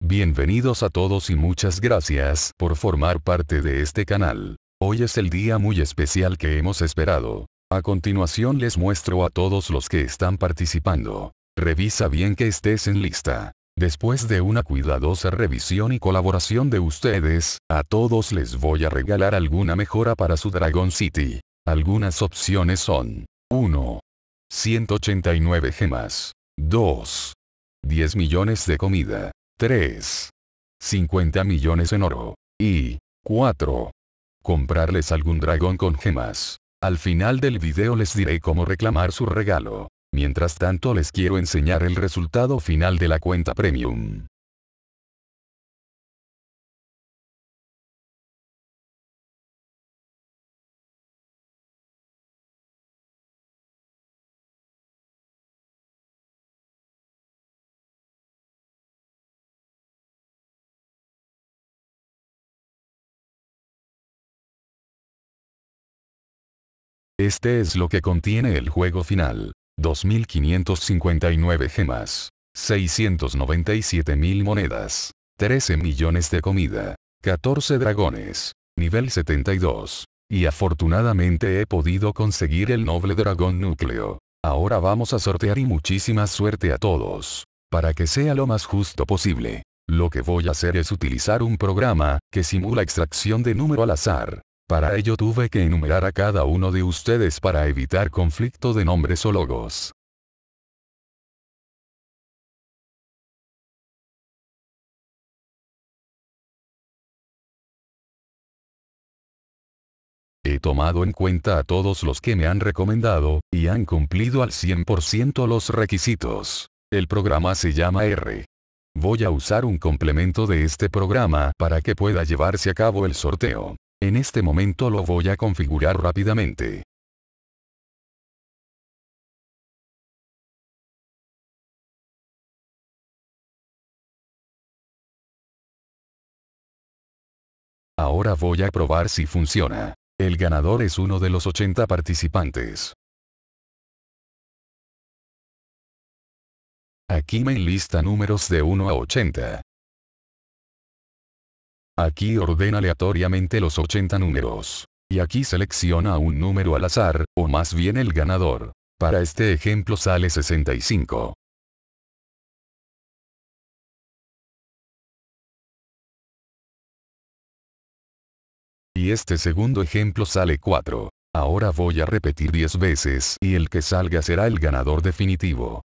Bienvenidos a todos y muchas gracias por formar parte de este canal. Hoy es el día muy especial que hemos esperado. A continuación les muestro a todos los que están participando. Revisa bien que estés en lista. Después de una cuidadosa revisión y colaboración de ustedes, a todos les voy a regalar alguna mejora para su Dragon City. Algunas opciones son 1. 189 gemas. 2. 10 millones de comida. 3. 50 millones en oro. Y 4. Comprarles algún dragón con gemas. Al final del video les diré cómo reclamar su regalo. Mientras tanto les quiero enseñar el resultado final de la cuenta premium. Este es lo que contiene el juego final. 2559 gemas. 697.000 monedas. 13 millones de comida. 14 dragones. Nivel 72. Y afortunadamente he podido conseguir el noble dragón núcleo. Ahora vamos a sortear y muchísima suerte a todos. Para que sea lo más justo posible. Lo que voy a hacer es utilizar un programa, que simula extracción de número al azar. Para ello tuve que enumerar a cada uno de ustedes para evitar conflicto de nombres o logos. He tomado en cuenta a todos los que me han recomendado, y han cumplido al 100% los requisitos. El programa se llama R. Voy a usar un complemento de este programa para que pueda llevarse a cabo el sorteo. En este momento lo voy a configurar rápidamente. Ahora voy a probar si funciona. El ganador es uno de los 80 participantes. Aquí me enlista números de 1 a 80. Aquí ordena aleatoriamente los 80 números. Y aquí selecciona un número al azar, o más bien el ganador. Para este ejemplo sale 65. Y este segundo ejemplo sale 4. Ahora voy a repetir 10 veces y el que salga será el ganador definitivo.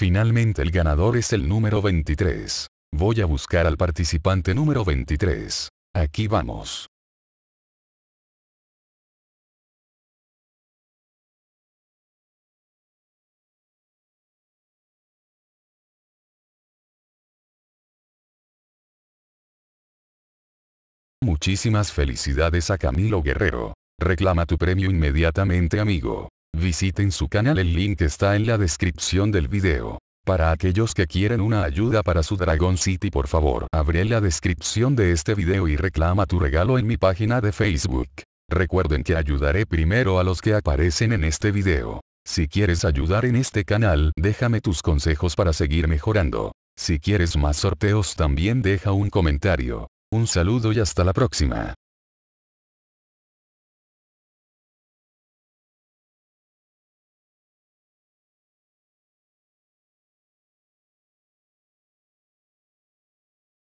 Finalmente el ganador es el número 23. Voy a buscar al participante número 23. Aquí vamos. Muchísimas felicidades a Camilo Guerrero. Reclama tu premio inmediatamente amigo. Visiten su canal el link está en la descripción del video. Para aquellos que quieren una ayuda para su Dragon City por favor abre la descripción de este video y reclama tu regalo en mi página de Facebook. Recuerden que ayudaré primero a los que aparecen en este video. Si quieres ayudar en este canal déjame tus consejos para seguir mejorando. Si quieres más sorteos también deja un comentario. Un saludo y hasta la próxima.